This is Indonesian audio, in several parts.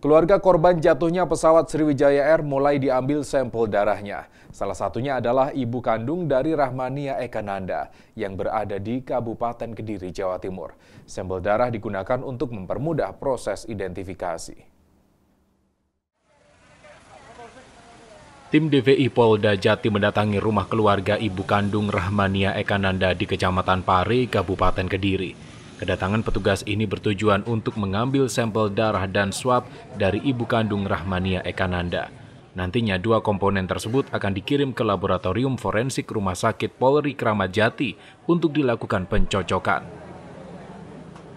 Keluarga korban jatuhnya pesawat Sriwijaya Air mulai diambil sampel darahnya. Salah satunya adalah ibu kandung dari Rahmania Ekananda yang berada di Kabupaten Kediri, Jawa Timur. Sampel darah digunakan untuk mempermudah proses identifikasi. Tim DVI Polda Jati mendatangi rumah keluarga ibu kandung Rahmania Ekananda di Kecamatan Pare, Kabupaten Kediri. Kedatangan petugas ini bertujuan untuk mengambil sampel darah dan swab dari ibu kandung Rahmania Ekananda. Nantinya dua komponen tersebut akan dikirim ke Laboratorium Forensik Rumah Sakit Polri Kramat Jati untuk dilakukan pencocokan.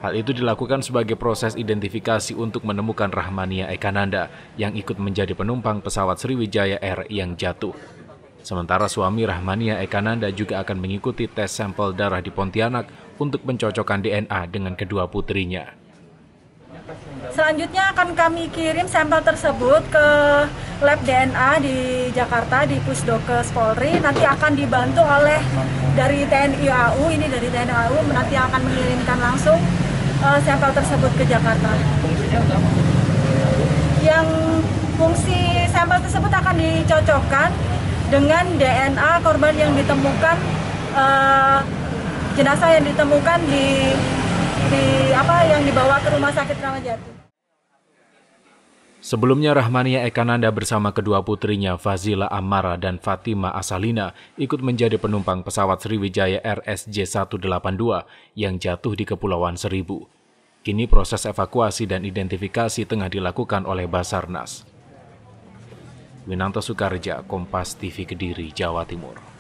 Hal itu dilakukan sebagai proses identifikasi untuk menemukan Rahmania Ekananda yang ikut menjadi penumpang pesawat Sriwijaya Air yang jatuh. Sementara suami Rahmania Ekananda juga akan mengikuti tes sampel darah di Pontianak untuk mencocokkan DNA dengan kedua putrinya. Selanjutnya akan kami kirim sampel tersebut ke lab DNA di Jakarta di Pusdokes Polri. Nanti akan dibantu oleh dari TNI AU, ini dari TNI AU nanti akan mengirimkan langsung uh, sampel tersebut ke Jakarta. Yang fungsi sampel tersebut akan dicocokkan dengan DNA korban yang ditemukan uh, jenazah yang ditemukan di di apa yang dibawa ke rumah sakit Ramadjati. Sebelumnya Rahmania Ekananda bersama kedua putrinya Fazila Amara dan Fatima Asalina ikut menjadi penumpang pesawat Sriwijaya RSJ-182 yang jatuh di Kepulauan Seribu. Kini proses evakuasi dan identifikasi tengah dilakukan oleh Basarnas. Winanto Sukarja, Kompas TV Kediri, Jawa Timur.